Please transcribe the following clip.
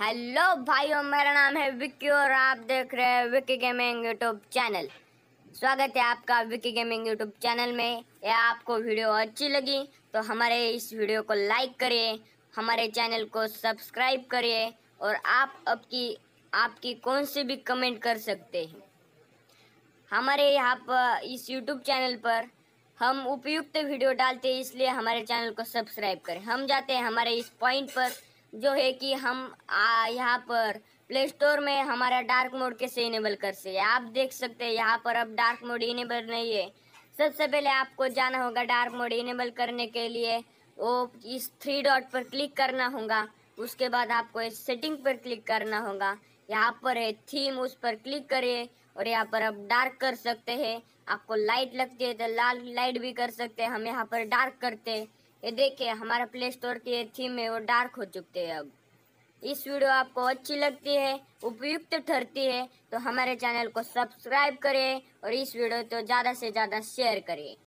hello भाइयों मेरा नाम है विक्की और आप देख रहे हैं विक्की गेमिंग यूट्यूब चैनल स्वागत है आपका विक्की गेमिंग यूट्यूब चैनल में ये आपको वीडियो अच्छी लगी तो हमारे इस वीडियो को लाइक करिए हमारे चैनल को सब्सक्राइब करिए और आप अब की आपकी कौन सी भी कमेंट कर सकते हैं हमारे यहाँ पर इस यूट्यूब चैनल पर हम उपयुक्त वीडियो डालते हैं इसलिए हमारे चैनल को सब्सक्राइब करें हम जाते हैं हमारे इस पॉइंट पर जो है कि हम यहाँ पर प्ले स्टोर में हमारा डार्क मोड कैसे इनेबल कर सकते हैं आप देख सकते हैं यहाँ पर अब डार्क मोड इनेबल नहीं है सबसे पहले आपको जाना होगा डार्क मोड इनेबल करने के लिए वो इस थ्री डॉट पर क्लिक करना होगा उसके बाद आपको इस सेटिंग पर क्लिक करना होगा यहाँ पर है थीम उस पर क्लिक करिए और यहाँ पर आप डार्क कर सकते हैं आपको लाइट लगती है तो लाल लाइट भी कर सकते हैं हम यहाँ पर डार्क करते हैं ये देखिए हमारा प्ले स्टोर की थीम है वो डार्क हो चुके हैं अब इस वीडियो आपको अच्छी लगती है उपयुक्त ठहरती है तो हमारे चैनल को सब्सक्राइब करें और इस वीडियो को तो ज़्यादा से ज़्यादा शेयर करें